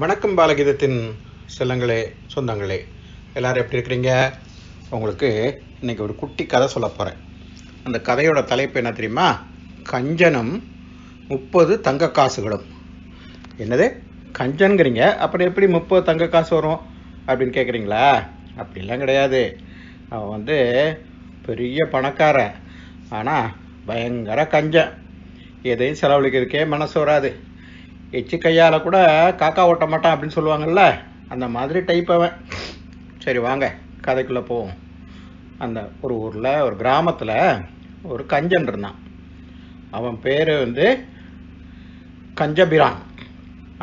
வணக்கம் பாலகீதத்தின் செல்லங்களே சொந்தங்களே எல்லோரும் எப்படி இருக்கிறீங்க உங்களுக்கு இன்றைக்கி ஒரு குட்டி கதை சொல்ல போகிறேன் அந்த கதையோட தலைப்பு என்ன தெரியுமா கஞ்சனம் முப்பது தங்க காசுகளும் என்னது கஞ்சனுங்கிறீங்க அப்புறம் எப்படி முப்பது தங்க காசு வரும் அப்படின்னு கேட்குறீங்களா அப்படிலாம் கிடையாது அவன் வந்து பெரிய பணக்காரன் ஆனால் பயங்கர கஞ்சன் எதையும் செலவழிக்கிறதுக்கே மனசு வராது எச்சு கையால் கூட காக்கா ஓட்ட மாட்டான் அப்படின்னு சொல்லுவாங்கள்ல அந்த மாதிரி டைப் அவன் சரி வாங்க கதைக்குள்ளே போவோம் அந்த ஒரு ஊரில் ஒரு கிராமத்தில் ஒரு கஞ்சன் இருந்தான் அவன் பேர் வந்து கஞ்சபிரான்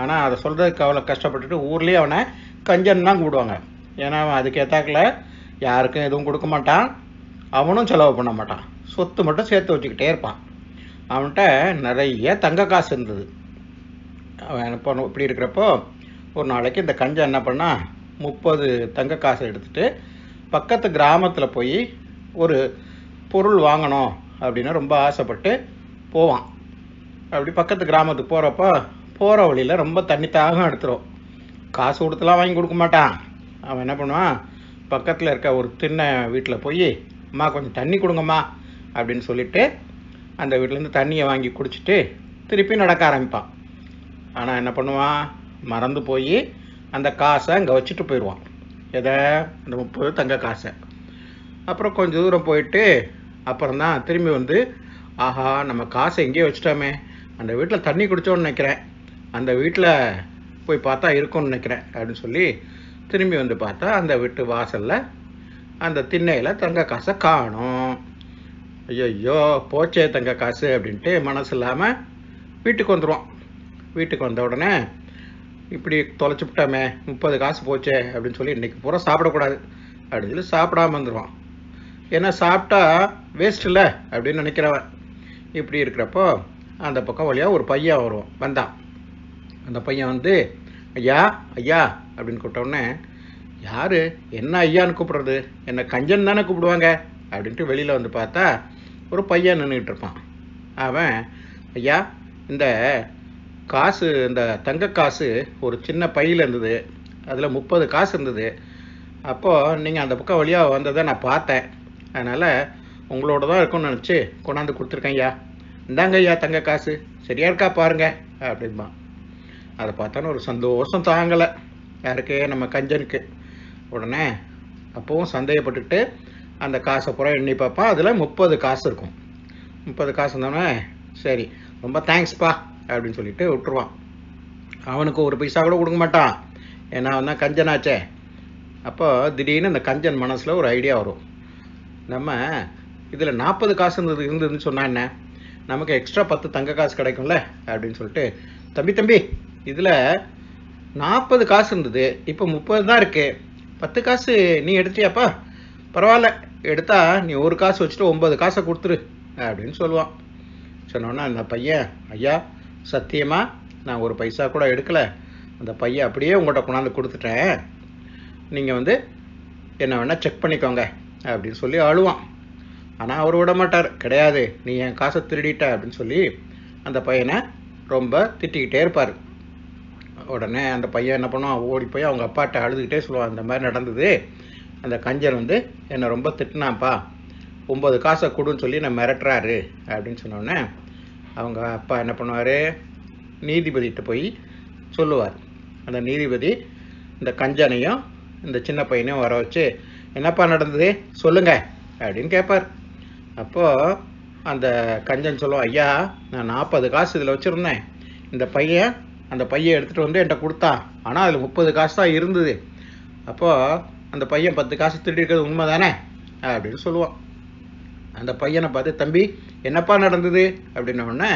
ஆனால் அதை சொல்கிறதுக்கு அவ்வளோ கஷ்டப்பட்டுட்டு ஊர்லேயே அவனை கஞ்சன் தான் கூடுவாங்க ஏன்னா அவன் அதுக்கேற்றாக்கில் யாருக்கும் எதுவும் கொடுக்க மாட்டான் அவனும் செலவு பண்ண மாட்டான் சொத்து மட்டும் சேர்த்து வச்சுக்கிட்டே இருப்பான் அவன்கிட்ட நிறைய தங்க காசு இருந்தது அவன் இப்படி இருக்கிறப்போ ஒரு நாளைக்கு இந்த கஞ்சா என்ன பண்ணால் முப்பது தங்க காசை எடுத்துகிட்டு பக்கத்து கிராமத்தில் போய் ஒரு பொருள் வாங்கணும் அப்படின்னு ரொம்ப ஆசைப்பட்டு போவான் அப்படி பக்கத்து கிராமத்துக்கு போகிறப்போ போகிற வழியில் ரொம்ப தண்ணி தாகம் எடுத்துரும் காசு கொடுத்துலாம் வாங்கி கொடுக்க மாட்டான் அவன் என்ன பண்ணுவான் பக்கத்தில் இருக்க ஒரு தின்ன வீட்டில் போய் அம்மா கொஞ்சம் தண்ணி கொடுங்கம்மா அப்படின்னு சொல்லிட்டு அந்த வீட்டிலேருந்து தண்ணியை வாங்கி குடிச்சிட்டு திருப்பி நடக்க ஆரம்பிப்பான் ஆனால் என்ன பண்ணுவான் மறந்து போய் அந்த காசை அங்கே வச்சுட்டு போயிடுவான் எதை அந்த முப்பது தங்க காசை அப்புறம் கொஞ்சம் தூரம் போயிட்டு அப்புறம்தான் திரும்பி வந்து ஆஹா நம்ம காசை எங்கேயோ வச்சுட்டோமே அந்த வீட்டில் தண்ணி குடித்தோன்னு நினைக்கிறேன் அந்த வீட்டில் போய் பார்த்தா இருக்கும்னு நினைக்கிறேன் அப்படின்னு சொல்லி திரும்பி வந்து பார்த்தா அந்த வீட்டு வாசலில் அந்த திண்ணையில் தங்க காசை காணும் ஐயோ போச்சே தங்க காசு அப்படின்ட்டு மனசு இல்லாமல் வீட்டுக்கு வந்துடுவான் வீட்டுக்கு வந்த உடனே இப்படி விட்டாமே முப்பது காசு போச்சே அப்படின்னு சொல்லி இன்றைக்கி பூரா சாப்பிடக்கூடாது அப்படின்னு சொல்லி சாப்பிடாமல் வந்துடுவான் ஏன்னா சாப்பிட்டா வேஸ்ட் இல்லை அப்படின்னு நினைக்கிறவன் இப்படி இருக்கிறப்போ அந்த பக்கம் வழியாக ஒரு பையன் வருவான் வந்தான் அந்த பையன் வந்து ஐயா ஐயா அப்படின்னு கூப்பிட்டோடனே யார் என்ன ஐயான்னு கூப்பிட்றது என்னை கஞ்சன் தானே கூப்பிடுவாங்க அப்படின்ட்டு வெளியில் வந்து பார்த்தா ஒரு பையன் நின்றுக்கிட்டு இருப்பான் அவன் ஐயா இந்த காசு இந்த தங்க காசு ஒரு சின்ன பையில் இருந்தது அதில் முப்பது காசு இருந்தது அப்போது நீங்கள் அந்த பக்கம் வழியாக வந்ததை நான் பார்த்தேன் அதனால் உங்களோட தான் இருக்கும்னு நினச்சி கொண்டாந்து கொடுத்துருக்கேன் ஐயா இந்தாங்க ஐயா தங்க காசு சரியா இருக்கா பாருங்க அப்படின்பா அதை பார்த்தானு ஒரு சந்தோஷம் தாங்கலை யாருக்கு நம்ம கஞ்சனுக்கு உடனே அப்போவும் சந்தேகப்பட்டுட்டு அந்த காசை பூரா எண்ணி பார்ப்பான் அதில் முப்பது காசு இருக்கும் முப்பது காசு இருந்தோன்னே சரி ரொம்ப தேங்க்ஸ்ப்பா அப்படின்னு சொல்லிட்டு விட்டுருவான் அவனுக்கு ஒரு பைசா கூட கொடுக்க மாட்டான் ஏன்னா அவன் தான் கஞ்சனாச்சே அப்போ திடீர்னு அந்த கஞ்சன் மனசில் ஒரு ஐடியா வரும் நம்ம இதில் நாற்பது காசு இருந்தது இருந்ததுன்னு சொன்னா என்ன நமக்கு எக்ஸ்ட்ரா பத்து தங்க காசு கிடைக்கும்ல அப்படின்னு சொல்லிட்டு தம்பி தம்பி இதில் நாற்பது காசு இருந்தது இப்போ முப்பது தான் இருக்குது பத்து காசு நீ எடுத்தியாப்பா பரவாயில்ல எடுத்தா நீ ஒரு காசு வச்சுட்டு ஒன்பது காசை கொடுத்துரு அப்படின்னு சொல்லுவான் சொன்னோன்னா அந்த பையன் ஐயா சத்தியமாக நான் ஒரு பைசா கூட எடுக்கலை அந்த பையன் அப்படியே உங்கள்கிட்ட கொண்டாந்து கொடுத்துட்டேன் நீங்கள் வந்து என்ன வேணால் செக் பண்ணிக்கோங்க அப்படின்னு சொல்லி ஆளுவான் ஆனால் அவர் விட மாட்டார் கிடையாது நீ என் காசை திருடிட்ட அப்படின்னு சொல்லி அந்த பையனை ரொம்ப திட்டிக்கிட்டே இருப்பார் உடனே அந்த பையன் என்ன பண்ணுவான் ஓடி போய் அவங்க அப்பாட்ட அழுதுகிட்டே சொல்லுவான் இந்த மாதிரி நடந்தது அந்த கஞ்சன் வந்து என்னை ரொம்ப திட்டினான்ப்பா ஒம்பது காசை கொடுன்னு சொல்லி நான் மிரட்டுறாரு அப்படின்னு சொன்னோடனே அவங்க அப்பா என்ன பண்ணுவார் நீதிபதிகிட்ட போய் சொல்லுவார் அந்த நீதிபதி இந்த கஞ்சனையும் இந்த சின்ன பையனையும் வர வச்சு என்னப்பா நடந்தது சொல்லுங்க அப்படின்னு கேட்பார் அப்போது அந்த கஞ்சன் சொல்லுவோம் ஐயா நான் நாற்பது காசு இதில் வச்சுருந்தேன் இந்த பையன் அந்த பையன் எடுத்துகிட்டு வந்து என்கிட்ட கொடுத்தான் ஆனால் அதில் முப்பது காசு தான் இருந்தது அப்போது அந்த பையன் பத்து காசு திருடி இருக்கிறது உண்மை தானே அப்படின்னு சொல்லுவான் அந்த பையனை பார்த்து தம்பி என்னப்பா நடந்தது அப்படின்ன உடனே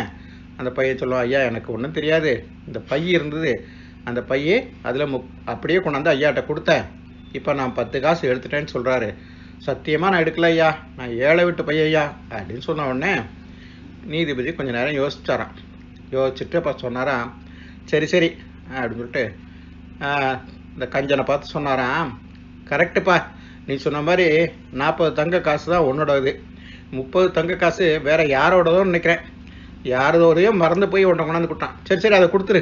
அந்த பையன் சொல்லுவான் ஐயா எனக்கு ஒன்றும் தெரியாது இந்த பைய இருந்தது அந்த பையே அதில் முக் அப்படியே கொண்டாந்து ஐயாட்ட கொடுத்தேன் இப்போ நான் பத்து காசு எடுத்துட்டேன்னு சொல்கிறாரு சத்தியமாக நான் எடுக்கல ஐயா நான் ஏழை விட்டு பையன் ஐயா அப்படின்னு சொன்ன உடனே நீதிபதி கொஞ்சம் நேரம் யோசிச்சாராம் யோசிச்சுட்டு அப்போ சொன்னாராம் சரி சரி அப்படின்னு சொல்லிட்டு இந்த கஞ்சனை பார்த்து சொன்னாராம் கரெக்டுப்பா நீ சொன்ன மாதிரி நாற்பது தங்க காசு தான் உன்னோடது இது முப்பது தங்க காசு வேற யாரோடதோ நினைக்கிறேன் யாரோடையோ மறந்து போய் ஒன்றை கொண்டாந்து கொடுத்தான் சரி சரி அதை கொடுத்துரு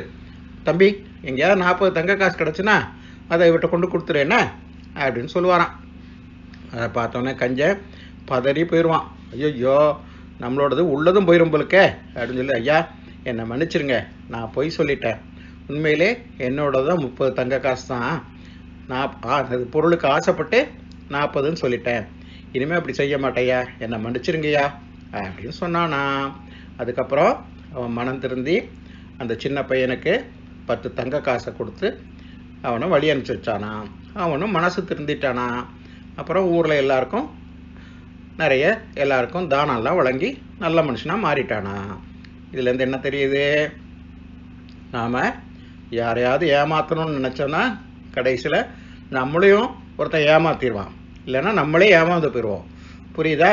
தம்பி எங்கேயாவது நாற்பது தங்க காசு கிடச்சுன்னா அதை இவர்கிட்ட கொண்டு கொடுத்துரு என்ன அப்படின்னு சொல்லுவாராம் அதை பார்த்தோன்னே கஞ்ச பதறி போயிடுவான் ஐயோ நம்மளோடது உள்ளதும் போயிடும் போலுக்கே அப்படின்னு சொல்லி ஐயா என்னை மன்னிச்சிருங்க நான் பொய் சொல்லிட்டேன் உண்மையிலே என்னோட தான் முப்பது தங்க காசு தான் நான் அது பொருளுக்கு ஆசைப்பட்டு நாற்பதுன்னு சொல்லிட்டேன் இனிமே அப்படி செய்ய மாட்டேயா என்னை மன்னிச்சிருங்கய்யா அப்படின்னு சொன்னானா அதுக்கப்புறம் அவன் மனம் திருந்தி அந்த சின்ன பையனுக்கு பத்து தங்க காசை கொடுத்து அவனை வழி அனுப்பிச்சு வச்சானா அவனும் மனசு திருந்திட்டானா அப்புறம் ஊரில் எல்லாருக்கும் நிறைய எல்லாருக்கும் தானம்லாம் வழங்கி நல்ல மனுஷனாக மாறிட்டானா இதுலேருந்து என்ன தெரியுது நாம் யாரையாவது ஏமாற்றணும்னு நினச்சோன்னா கடைசியில் நம்மளையும் ஒருத்தன் ஏமாத்திடுவான் இல்லைன்னா நம்மளே ஏமாந்து போயிடுவோம் புரியுதா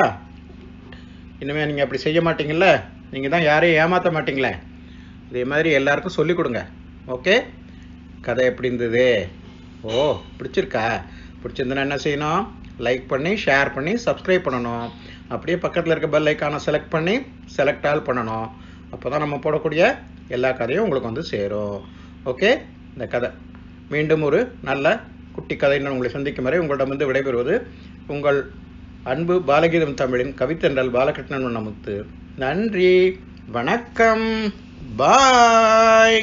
இனிமேல் நீங்கள் அப்படி செய்ய மாட்டீங்கள்ல நீங்கள் தான் யாரையும் ஏமாற்ற மாட்டிங்களே இதே மாதிரி எல்லாருக்கும் சொல்லிக் கொடுங்க ஓகே கதை எப்படி இருந்தது ஓ பிடிச்சிருக்கா பிடிச்சிருந்தனா என்ன செய்யணும் லைக் பண்ணி ஷேர் பண்ணி சப்ஸ்கிரைப் பண்ணணும் அப்படியே பக்கத்தில் இருக்க பெல் ஐக்கானை செலக்ட் பண்ணி செலக்ட் ஆல் பண்ணணும் அப்போ தான் நம்ம போடக்கூடிய எல்லா கதையும் உங்களுக்கு வந்து சேரும் ஓகே இந்த கதை மீண்டும் ஒரு நல்ல குட்டி கதை நான் உங்களை சந்திக்கும் வரை உங்களிடம் வந்து விடைபெறுவது உங்கள் அன்பு பாலகீதம் தமிழின் கவித்தென்றல் பாலகிருஷ்ணன் நமத்து நன்றி வணக்கம் பாய்